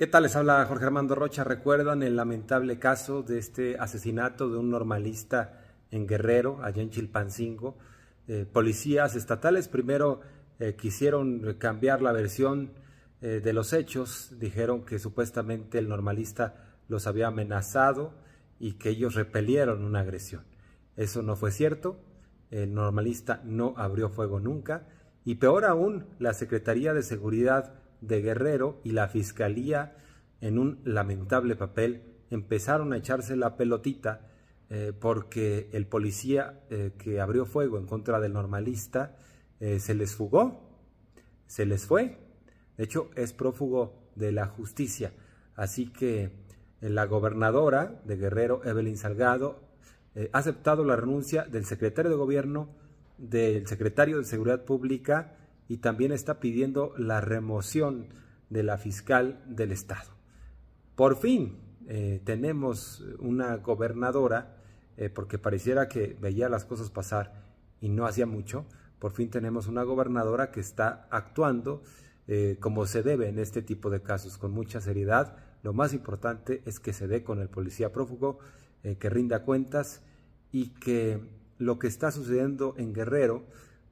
¿Qué tal? Les habla Jorge Armando Rocha. ¿Recuerdan el lamentable caso de este asesinato de un normalista en Guerrero, allá en Chilpancingo? Eh, policías estatales primero eh, quisieron cambiar la versión eh, de los hechos. Dijeron que supuestamente el normalista los había amenazado y que ellos repelieron una agresión. Eso no fue cierto. El normalista no abrió fuego nunca. Y peor aún, la Secretaría de Seguridad de Guerrero y la Fiscalía, en un lamentable papel, empezaron a echarse la pelotita eh, porque el policía eh, que abrió fuego en contra del normalista eh, se les fugó, se les fue. De hecho, es prófugo de la justicia. Así que la gobernadora de Guerrero, Evelyn Salgado, ha aceptado la renuncia del secretario de gobierno, del secretario de Seguridad Pública, y también está pidiendo la remoción de la fiscal del Estado. Por fin eh, tenemos una gobernadora, eh, porque pareciera que veía las cosas pasar y no hacía mucho, por fin tenemos una gobernadora que está actuando eh, como se debe en este tipo de casos, con mucha seriedad. Lo más importante es que se dé con el policía prófugo, que rinda cuentas y que lo que está sucediendo en Guerrero,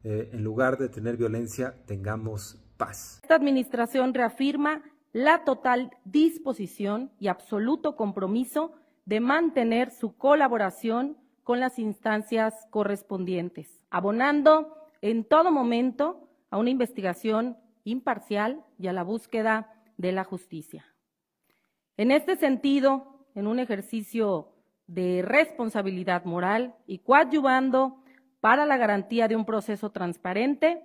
eh, en lugar de tener violencia, tengamos paz. Esta administración reafirma la total disposición y absoluto compromiso de mantener su colaboración con las instancias correspondientes, abonando en todo momento a una investigación imparcial y a la búsqueda de la justicia. En este sentido, en un ejercicio de responsabilidad moral y coadyuvando para la garantía de un proceso transparente,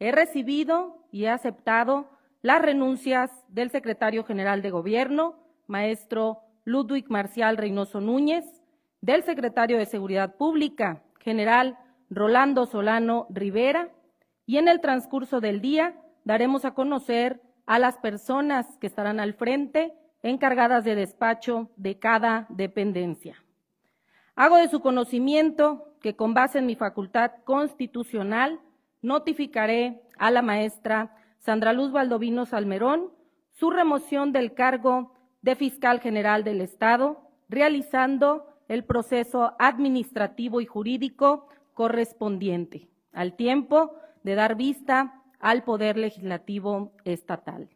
he recibido y he aceptado las renuncias del secretario general de Gobierno, maestro Ludwig Marcial Reynoso Núñez, del secretario de Seguridad Pública, general Rolando Solano Rivera, y en el transcurso del día daremos a conocer a las personas que estarán al frente encargadas de despacho de cada dependencia. Hago de su conocimiento que con base en mi facultad constitucional notificaré a la maestra Sandra Luz Valdovino Salmerón su remoción del cargo de fiscal general del Estado, realizando el proceso administrativo y jurídico correspondiente, al tiempo de dar vista al Poder Legislativo Estatal.